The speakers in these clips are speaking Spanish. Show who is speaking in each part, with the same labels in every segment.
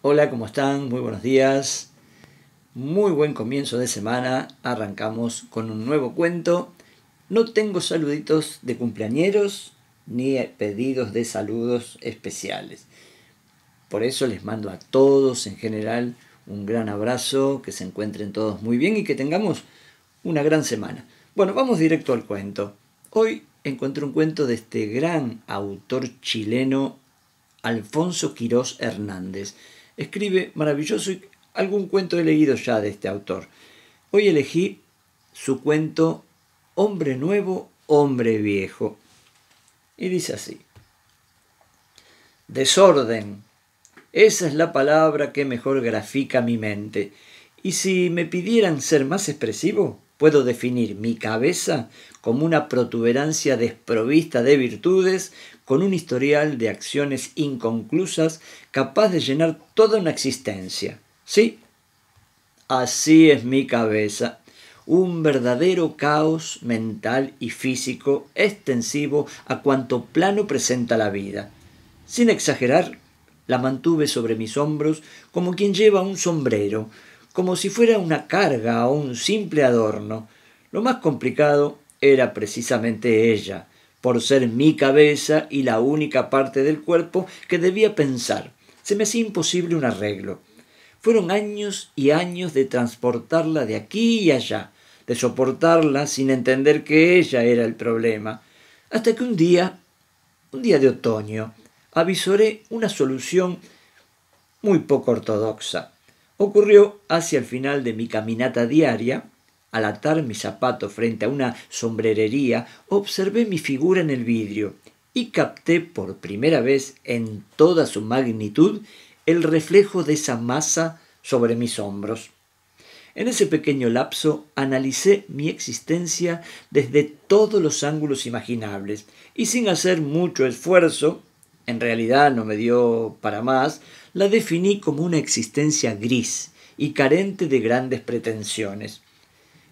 Speaker 1: Hola, ¿cómo están? Muy buenos días. Muy buen comienzo de semana. Arrancamos con un nuevo cuento. No tengo saluditos de cumpleañeros ni pedidos de saludos especiales. Por eso les mando a todos en general un gran abrazo, que se encuentren todos muy bien y que tengamos una gran semana. Bueno, vamos directo al cuento. Hoy encuentro un cuento de este gran autor chileno, Alfonso Quirós Hernández escribe maravilloso y algún cuento he leído ya de este autor. Hoy elegí su cuento Hombre Nuevo, Hombre Viejo. Y dice así. Desorden. Esa es la palabra que mejor grafica mi mente. Y si me pidieran ser más expresivo, puedo definir mi cabeza como una protuberancia desprovista de virtudes, con un historial de acciones inconclusas capaz de llenar toda una existencia. Sí, así es mi cabeza. Un verdadero caos mental y físico extensivo a cuanto plano presenta la vida. Sin exagerar, la mantuve sobre mis hombros como quien lleva un sombrero, como si fuera una carga o un simple adorno. Lo más complicado era precisamente ella, por ser mi cabeza y la única parte del cuerpo que debía pensar. Se me hacía imposible un arreglo. Fueron años y años de transportarla de aquí y allá, de soportarla sin entender que ella era el problema, hasta que un día, un día de otoño, avisoré una solución muy poco ortodoxa. Ocurrió hacia el final de mi caminata diaria, al atar mi zapato frente a una sombrerería, observé mi figura en el vidrio y capté por primera vez en toda su magnitud el reflejo de esa masa sobre mis hombros. En ese pequeño lapso analicé mi existencia desde todos los ángulos imaginables y sin hacer mucho esfuerzo, en realidad no me dio para más, la definí como una existencia gris y carente de grandes pretensiones.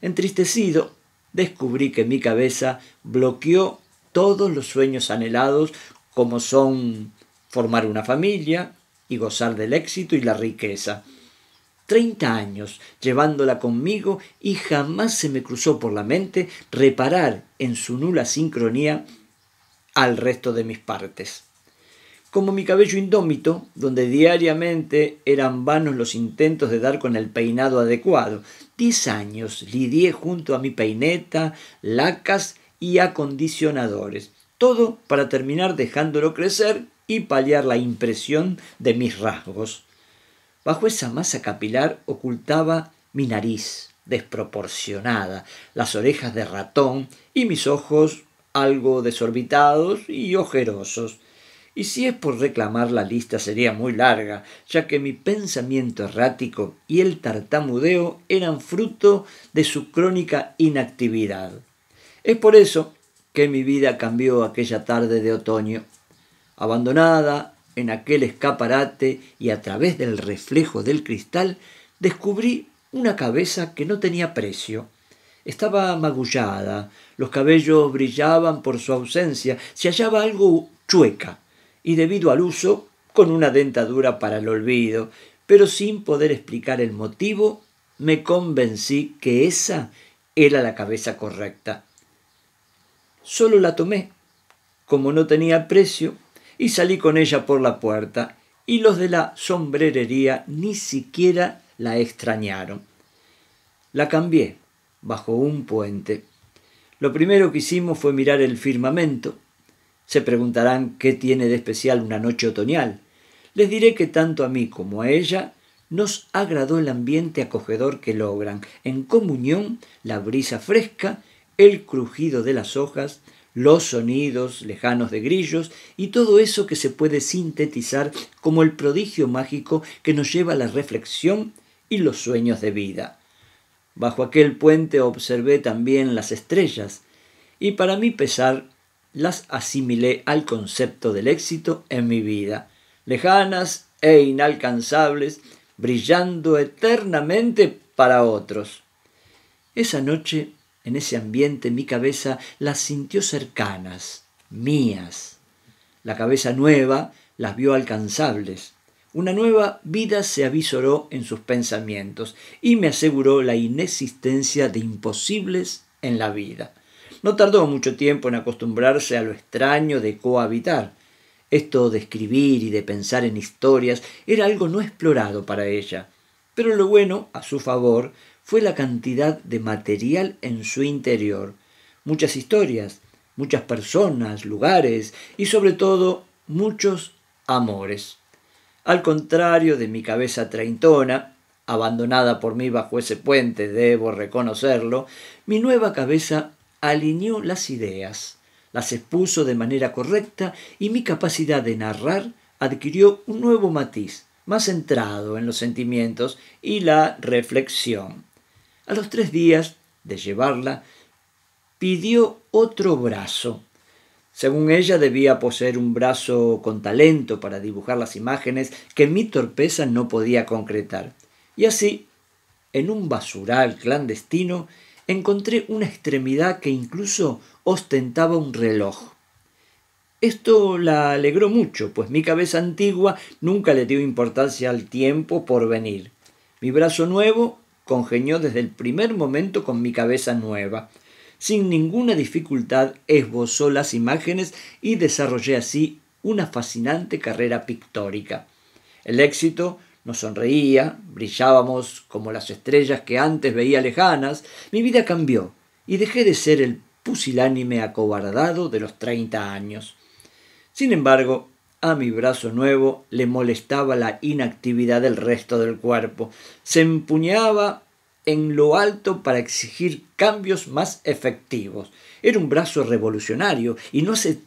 Speaker 1: Entristecido, descubrí que mi cabeza bloqueó todos los sueños anhelados como son formar una familia y gozar del éxito y la riqueza. Treinta años llevándola conmigo y jamás se me cruzó por la mente reparar en su nula sincronía al resto de mis partes como mi cabello indómito, donde diariamente eran vanos los intentos de dar con el peinado adecuado. Diez años lidié junto a mi peineta, lacas y acondicionadores, todo para terminar dejándolo crecer y paliar la impresión de mis rasgos. Bajo esa masa capilar ocultaba mi nariz desproporcionada, las orejas de ratón y mis ojos algo desorbitados y ojerosos. Y si es por reclamar la lista sería muy larga, ya que mi pensamiento errático y el tartamudeo eran fruto de su crónica inactividad. Es por eso que mi vida cambió aquella tarde de otoño. Abandonada en aquel escaparate y a través del reflejo del cristal, descubrí una cabeza que no tenía precio. Estaba magullada, los cabellos brillaban por su ausencia, se hallaba algo chueca y debido al uso, con una dentadura para el olvido, pero sin poder explicar el motivo, me convencí que esa era la cabeza correcta. Solo la tomé, como no tenía precio, y salí con ella por la puerta, y los de la sombrerería ni siquiera la extrañaron. La cambié bajo un puente. Lo primero que hicimos fue mirar el firmamento, se preguntarán qué tiene de especial una noche otoñal. Les diré que tanto a mí como a ella nos agradó el ambiente acogedor que logran, en comunión la brisa fresca, el crujido de las hojas, los sonidos lejanos de grillos y todo eso que se puede sintetizar como el prodigio mágico que nos lleva a la reflexión y los sueños de vida. Bajo aquel puente observé también las estrellas, y para mi pesar las asimilé al concepto del éxito en mi vida, lejanas e inalcanzables, brillando eternamente para otros. Esa noche, en ese ambiente, mi cabeza las sintió cercanas, mías. La cabeza nueva las vio alcanzables. Una nueva vida se avisoró en sus pensamientos y me aseguró la inexistencia de imposibles en la vida. No tardó mucho tiempo en acostumbrarse a lo extraño de cohabitar. Esto de escribir y de pensar en historias era algo no explorado para ella, pero lo bueno, a su favor, fue la cantidad de material en su interior. Muchas historias, muchas personas, lugares y sobre todo muchos amores. Al contrario de mi cabeza treintona, abandonada por mí bajo ese puente, debo reconocerlo, mi nueva cabeza alineó las ideas, las expuso de manera correcta y mi capacidad de narrar adquirió un nuevo matiz, más centrado en los sentimientos y la reflexión. A los tres días de llevarla, pidió otro brazo. Según ella debía poseer un brazo con talento para dibujar las imágenes que mi torpeza no podía concretar. Y así, en un basural clandestino, encontré una extremidad que incluso ostentaba un reloj. Esto la alegró mucho, pues mi cabeza antigua nunca le dio importancia al tiempo por venir. Mi brazo nuevo congenió desde el primer momento con mi cabeza nueva. Sin ninguna dificultad esbozó las imágenes y desarrollé así una fascinante carrera pictórica. El éxito nos sonreía, brillábamos como las estrellas que antes veía lejanas, mi vida cambió y dejé de ser el pusilánime acobardado de los 30 años. Sin embargo, a mi brazo nuevo le molestaba la inactividad del resto del cuerpo. Se empuñaba en lo alto para exigir cambios más efectivos. Era un brazo revolucionario y no se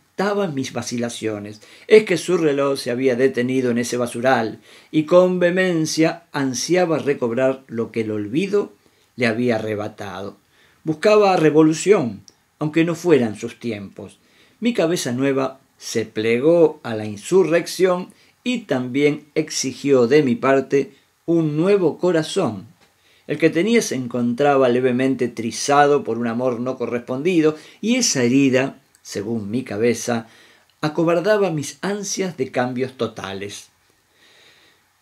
Speaker 1: mis vacilaciones. Es que su reloj se había detenido en ese basural y con vehemencia ansiaba recobrar lo que el olvido le había arrebatado. Buscaba revolución, aunque no fueran sus tiempos. Mi cabeza nueva se plegó a la insurrección y también exigió de mi parte un nuevo corazón. El que tenía se encontraba levemente trizado por un amor no correspondido y esa herida según mi cabeza, acobardaba mis ansias de cambios totales.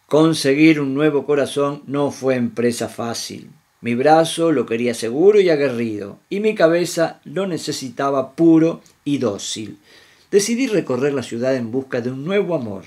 Speaker 1: Conseguir un nuevo corazón no fue empresa fácil. Mi brazo lo quería seguro y aguerrido, y mi cabeza lo necesitaba puro y dócil. Decidí recorrer la ciudad en busca de un nuevo amor,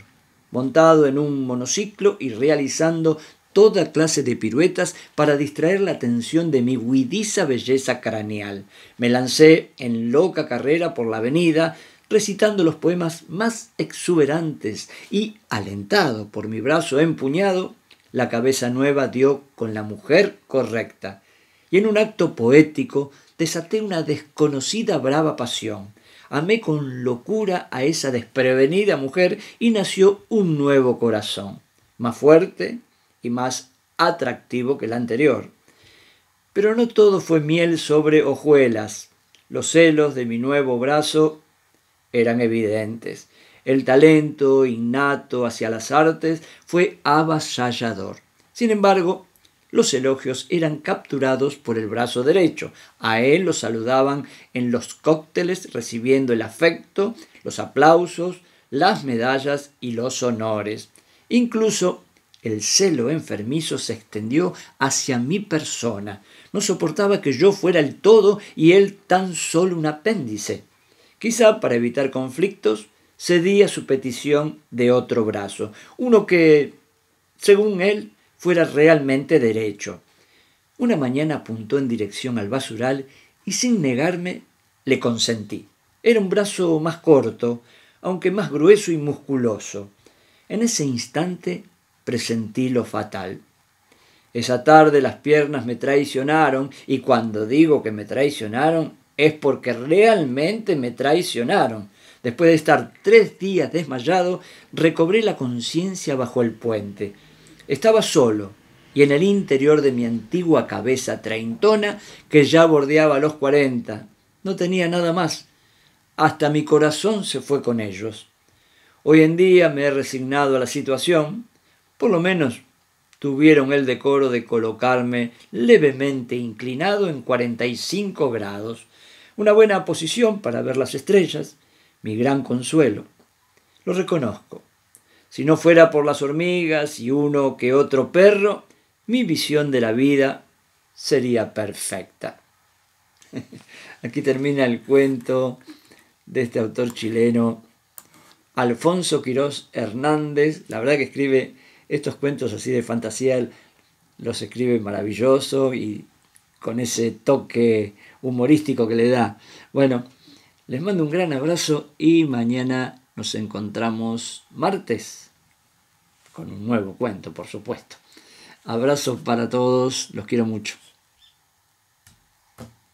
Speaker 1: montado en un monociclo y realizando toda clase de piruetas para distraer la atención de mi huidiza belleza craneal. Me lancé en loca carrera por la avenida, recitando los poemas más exuberantes y, alentado por mi brazo empuñado, la cabeza nueva dio con la mujer correcta. Y en un acto poético desaté una desconocida brava pasión. Amé con locura a esa desprevenida mujer y nació un nuevo corazón, más fuerte, y más atractivo que el anterior. Pero no todo fue miel sobre hojuelas. Los celos de mi nuevo brazo eran evidentes. El talento innato hacia las artes fue avasallador. Sin embargo, los elogios eran capturados por el brazo derecho. A él lo saludaban en los cócteles recibiendo el afecto, los aplausos, las medallas y los honores. Incluso el celo enfermizo se extendió hacia mi persona. No soportaba que yo fuera el todo y él tan solo un apéndice. Quizá para evitar conflictos, cedí a su petición de otro brazo, uno que, según él, fuera realmente derecho. Una mañana apuntó en dirección al basural y sin negarme le consentí. Era un brazo más corto, aunque más grueso y musculoso. En ese instante presentí lo fatal. Esa tarde las piernas me traicionaron y cuando digo que me traicionaron es porque realmente me traicionaron. Después de estar tres días desmayado, recobré la conciencia bajo el puente. Estaba solo y en el interior de mi antigua cabeza treintona, que ya bordeaba los cuarenta. No tenía nada más. Hasta mi corazón se fue con ellos. Hoy en día me he resignado a la situación, por lo menos tuvieron el decoro de colocarme levemente inclinado en 45 grados, una buena posición para ver las estrellas, mi gran consuelo. Lo reconozco. Si no fuera por las hormigas y uno que otro perro, mi visión de la vida sería perfecta. Aquí termina el cuento de este autor chileno, Alfonso Quirós Hernández. La verdad que escribe estos cuentos así de fantasía los escribe maravilloso y con ese toque humorístico que le da. Bueno, les mando un gran abrazo y mañana nos encontramos martes con un nuevo cuento, por supuesto. Abrazo para todos, los quiero mucho.